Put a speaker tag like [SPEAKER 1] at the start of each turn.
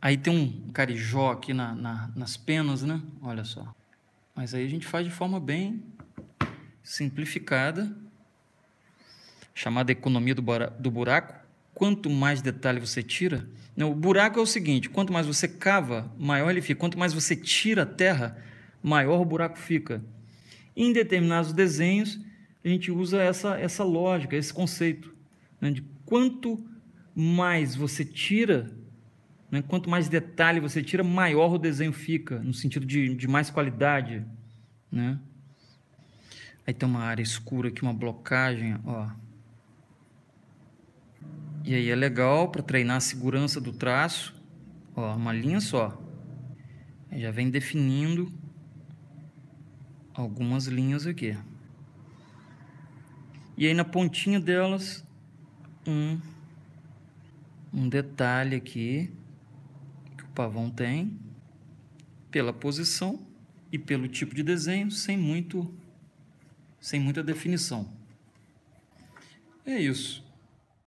[SPEAKER 1] Aí tem um carijó aqui na, na, nas penas, né? Olha só. Mas aí a gente faz de forma bem simplificada, chamada economia do, do buraco. Quanto mais detalhe você tira, não, né, o buraco é o seguinte: quanto mais você cava, maior ele fica. Quanto mais você tira a terra, maior o buraco fica. Em determinados desenhos, a gente usa essa, essa lógica, esse conceito né? de quanto mais você tira né? Quanto mais detalhe você tira, maior o desenho fica, no sentido de, de mais qualidade. Né? Aí tem uma área escura aqui, uma blocagem, ó. E aí é legal para treinar a segurança do traço. Ó, uma linha só. Aí já vem definindo algumas linhas aqui. E aí na pontinha delas, um, um detalhe aqui. Pavão tem, pela posição e pelo tipo de desenho, sem muito sem muita definição. É isso.